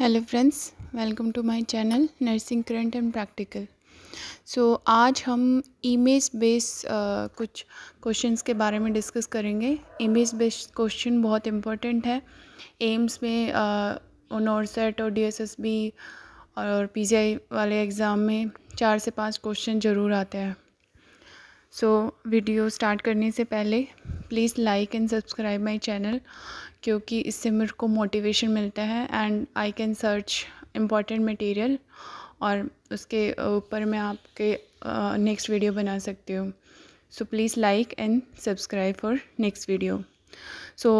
hello friends welcome to my channel nursing current and practical so आज हम image base कुछ questions के बारे में डिस्कस करेंगे इमेज बेस क्वेश्चन बहुत इम्पोर्टेंट है एम्स में नॉर्सेट और डीएसएसबी और पीजीआई वाले एग्ज़ाम में चार से पांच क्वेश्चन ज़रूर आते हैं सो so, वीडियो स्टार्ट करने से पहले please like and subscribe my channel क्योंकि इससे मेरे को मोटिवेशन मिलता है and I can search important material और उसके ऊपर मैं आपके नेक्स्ट वीडियो बना सकती हूँ so please like and subscribe for next video so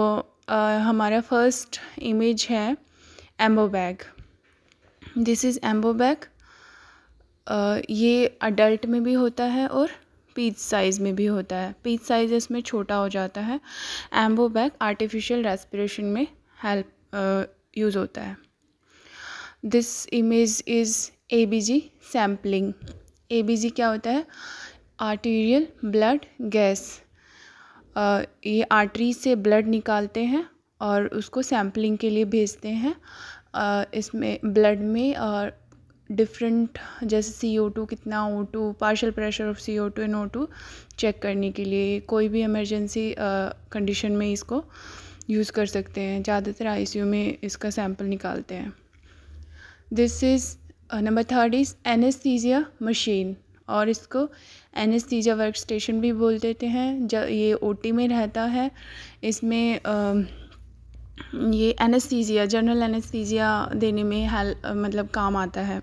हमारा फर्स्ट इमेज है ambu bag this is ambu bag ये अडल्ट में भी होता है और पीच साइज़ में भी होता है पीच साइज़ इसमें छोटा हो जाता है एम्बो बैग आर्टिफिशियल रेस्पिरेशन में हेल्प यूज़ होता है this image is A B G sampling A B G क्या होता है आर्टीरियल ब्लड गैस ये आर्टरी से ब्लड निकालते हैं और उसको सैम्पलिंग के लिए भेजते हैं इसमें ब्लड में और डिफरेंट जैसे सी ओ टू कितना O two partial pressure of C O two and O two check करने के लिए कोई भी इमरजेंसी कंडीशन में इसको यूज़ कर सकते हैं ज़्यादातर आई सी यू में इसका सैम्पल निकालते हैं this is number third is anaesthesia machine और इसको एनेस्थीजिया वर्क स्टेशन भी बोल देते हैं ज ये ओ टी में रहता है इसमें ये एनेस्थीजिया जनरल एनेस्थीजिया देने में हेल मतलब काम आता है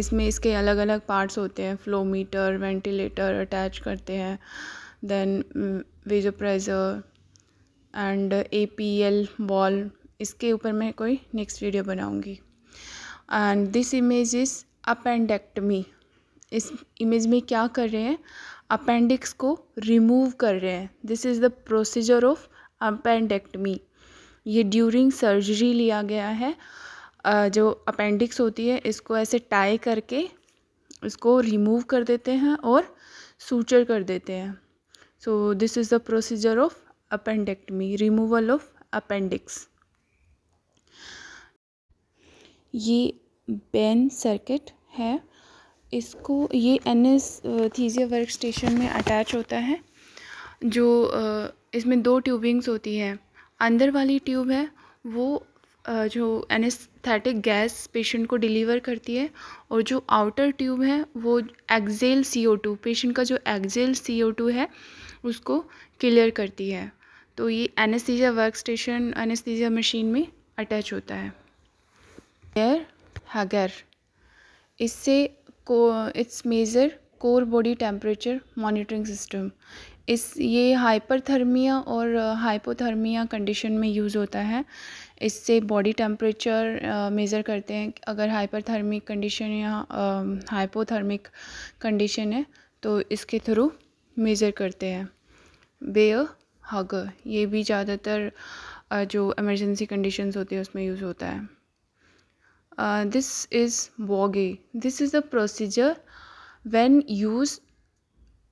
इसमें इसके अलग अलग पार्ट्स होते हैं फ्लो मीटर वेंटिलेटर अटैच करते हैं then vasopressor and A P L valve इसके ऊपर मैं कोई नेक्स्ट वीडियो बनाऊंगी and this image is appendectomy इस इमेज में क्या कर रहे हैं अपेंडिक्स को रिमूव कर रहे हैं this is the procedure of appendectomy ये ड्यूरिंग सर्जरी लिया गया है जो अपेंडिक्स होती है इसको ऐसे टाई करके इसको रिमूव कर देते हैं और सूचर कर देते हैं so this is the procedure of appendectomy removal of appendix ये बेन सर्किट है इसको ये anaesthesia work station में अटैच होता है जो इसमें दो ट्यूबिंग्स होती हैं अंदर वाली ट्यूब है वो जो एनेस्थेटिक गैस पेशेंट को डिलीवर करती है और जो आउटर ट्यूब है वो एक्जेल सी ओ टू पेशेंट का जो एक्जेल सी ओ टू है उसको क्लियर करती है तो ये anaesthesia work station anaesthesia machine में अटैच होता है एयर हगर इससे को it's measure core body temperature monitoring system इस ये हाइपरथर्मिया और हाइपोथर्मिया कंडीशन में यूज़ होता है इससे बॉडी टेम्परेचर मेज़र करते हैं अगर हाइपरथर्मिक कंडीशन या हाइपोथर्मिक कंडीशन है तो इसके थ्रू मेज़र करते हैं बे हग ये भी ज़्यादातर जो इमरजेंसी कंडीशंस होती है उसमें यूज़ होता है दिस इज़ वॉगे this is a procedure when use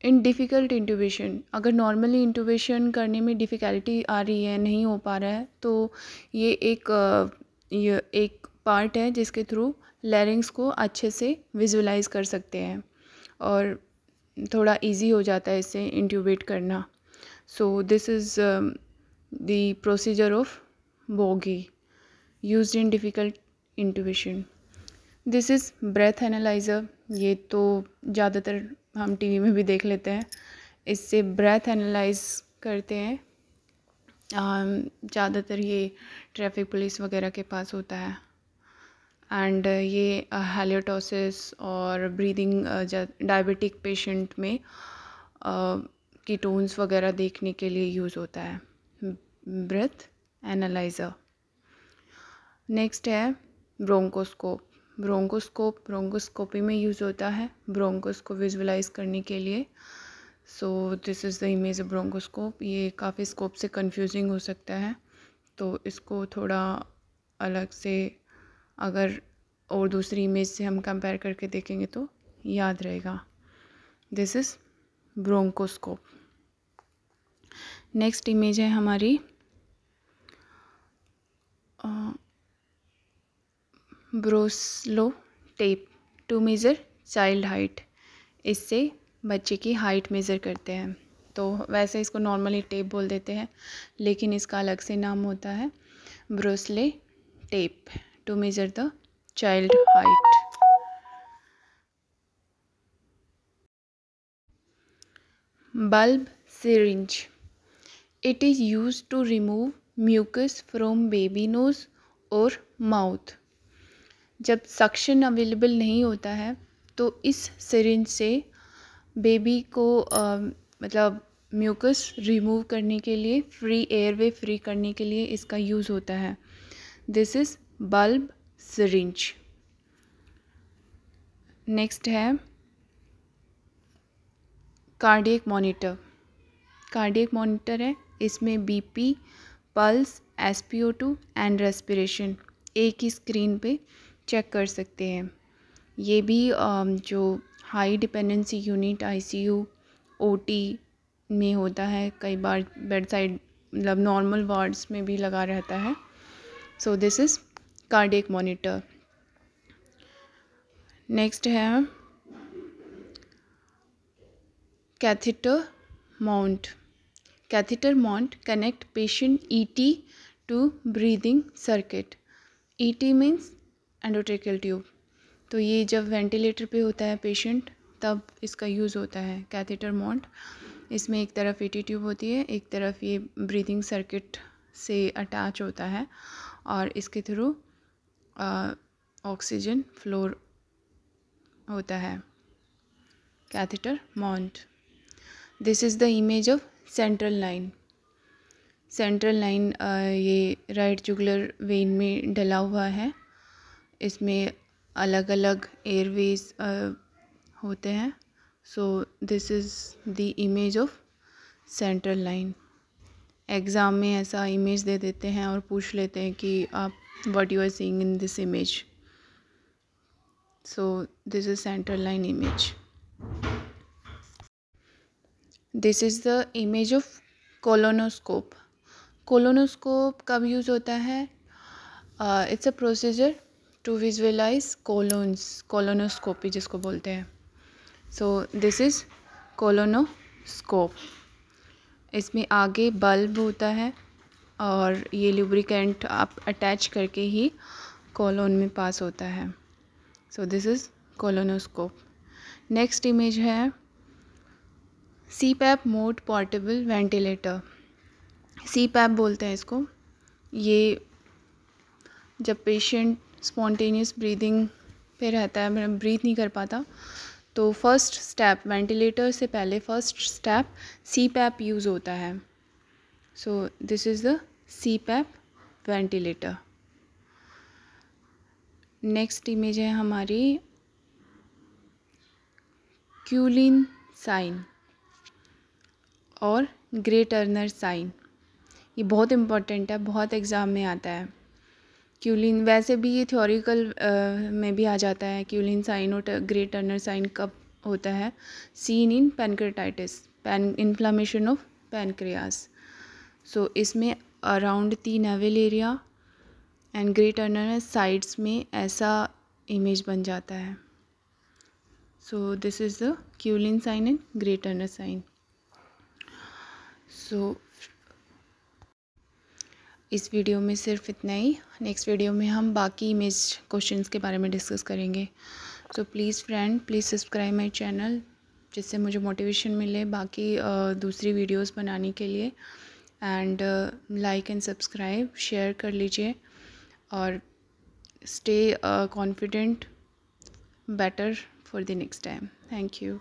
in difficult intubation अगर नॉर्मली इंटूबेशन करने में डिफ़िकल्टी आ रही है नहीं हो पा रहा है तो ये एक ये एक पार्ट है जिसके थ्रू लैरिंग्स को अच्छे से विजुलाइज कर सकते हैं और थोड़ा इजी हो जाता है इसे इंट्यूबेट करना so this is the procedure of bougie use in difficult intubation this is breath analyser ये तो ज़्यादातर हम टीवी में भी देख लेते हैं इससे ब्रेथ एनालाइज करते हैं ज़्यादातर ये ट्रैफिक पुलिस वगैरह के पास होता है एंड ये हेलियोटोसिस और ब्रीदिंग डायबिटिक पेशेंट में कीटोन्स वगैरह देखने के लिए यूज़ होता है ब्रेथ एनालाइज़र नेक्स्ट है ब्रोंकोस्कोप ब्रोंकोस्कोप ब्रोंकोस्कोपी में यूज़ होता है ब्रोंकोस को विजुलाइज करने के लिए so this is the image of bronchoscope ये काफ़ी स्कोप से कंफ्यूजिंग हो सकता है तो इसको थोड़ा अलग से अगर और दूसरी इमेज से हम कंपेयर करके देखेंगे तो याद रहेगा this is bronchoscope next image है हमारी Broselow tape to measure child height इससे बच्चे की हाइट मेज़र करते हैं तो वैसे इसको नॉर्मली टेप बोल देते हैं लेकिन इसका अलग से नाम होता है Broselow tape to measure the child height bulb syringe it is use to remove mucus from baby nose और माउथ जब सक्शन अवेलेबल नहीं होता है तो इस सिरिंज से बेबी को मतलब म्यूकस रिमूव करने के लिए फ्री एयरवे फ्री करने के लिए इसका यूज़ होता है this is bulb syringe next है कार्डियक मॉनिटर कार्डियक मॉनिटर है इसमें BP pulse O two and respiration एक ही स्क्रीन पे चेक कर सकते हैं ये भी जो high dependency unit ICU OT में होता है कई बार बेड साइड मतलब नॉर्मल वार्ड्स में भी लगा रहता है so this is cardiac monitor next है catheter mount catheter mount connect patient ET to breathing circuit ET means endotracheal tube तो ये जब वेंटिलेटर पे होता है पेशेंट तब इसका यूज़ होता है कैथेटर मॉन्ट इसमें एक तरफ ए ट्यूब होती है एक तरफ ये ब्रीदिंग सर्किट से अटैच होता है और इसके थ्रू ऑक्सीजन फ्लोर होता है catheter mount this is the image of central line central line ये राइट जुगलर वेन में डला हुआ है इसमें अलग अलग एयरवेज़ होते हैं so this is the image of central line exam में ऐसा इमेज दे देते हैं और पूछ लेते हैं कि आप what you are seeing in this image so this is central line image this is the image of colonoscope colonoscope कब यूज़ होता है it's a procedure to visualise colons colonoscopy जिसको बोलते हैं सो दिस इज़ कोलोनोस्कोप इसमें आगे bulb होता है और ये लुब्रिकेंट आप अटैच करके ही कॉलोन में पास होता है so this is colonoscope next image है CPAP mode portable ventilator CPAP बोलते हैं इसको ये जब पेशेंट स्पॉन्टेनियस ब्रीदिंग पे रहता है मैं ब्रीथ नहीं कर पाता तो फर्स्ट स्टेप वेंटिलेटर से पहले first step CPAP use होता है so this is the CPAP ventilator next image है हमारी क्यूलिन साइन और ग्रेट अर्नर साइन ये बहुत इम्पोर्टेंट है बहुत एग्ज़ाम में आता है क्यूलिन वैसे भी ये थ्योरिकल में भी आ जाता है क्यूलिन साइन और ग्रेट टर्नर साइन कब होता है seen in pancreatitis pan inflammation of pancreas so इसमें around the navel area and great Turner sides में ऐसा इमेज बन जाता है so this is the Cullen sign and great Turner sign so इस वीडियो में सिर्फ इतना ही नेक्स्ट वीडियो में हम बाकी इमेज क्वेश्चंस के बारे में डिस्कस करेंगे so please friend please subscribe my channel जिससे मुझे मोटिवेशन मिले बाकी दूसरी वीडियोस बनाने के लिए and like and subscribe share कर लीजिए और stay confident better for the next time thank you